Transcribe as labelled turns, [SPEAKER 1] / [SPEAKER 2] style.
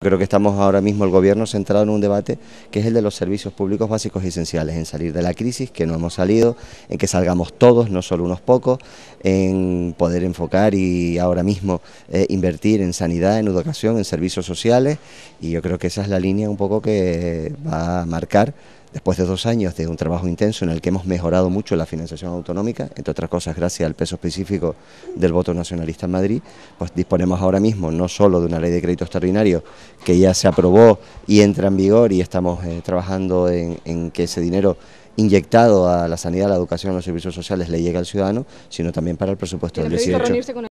[SPEAKER 1] Creo que estamos ahora mismo el gobierno centrado en un debate que es el de los servicios públicos básicos y esenciales, en salir de la crisis, que no hemos salido, en que salgamos todos, no solo unos pocos, en poder enfocar y ahora mismo eh, invertir en sanidad, en educación, en servicios sociales y yo creo que esa es la línea un poco que va a marcar Después de dos años de un trabajo intenso en el que hemos mejorado mucho la financiación autonómica, entre otras cosas gracias al peso específico del voto nacionalista en Madrid, pues disponemos ahora mismo no solo de una ley de crédito extraordinario que ya se aprobó y entra en vigor y estamos eh, trabajando en, en que ese dinero inyectado a la sanidad, a la educación, a los servicios sociales le llegue al ciudadano, sino también para el presupuesto del
[SPEAKER 2] 18.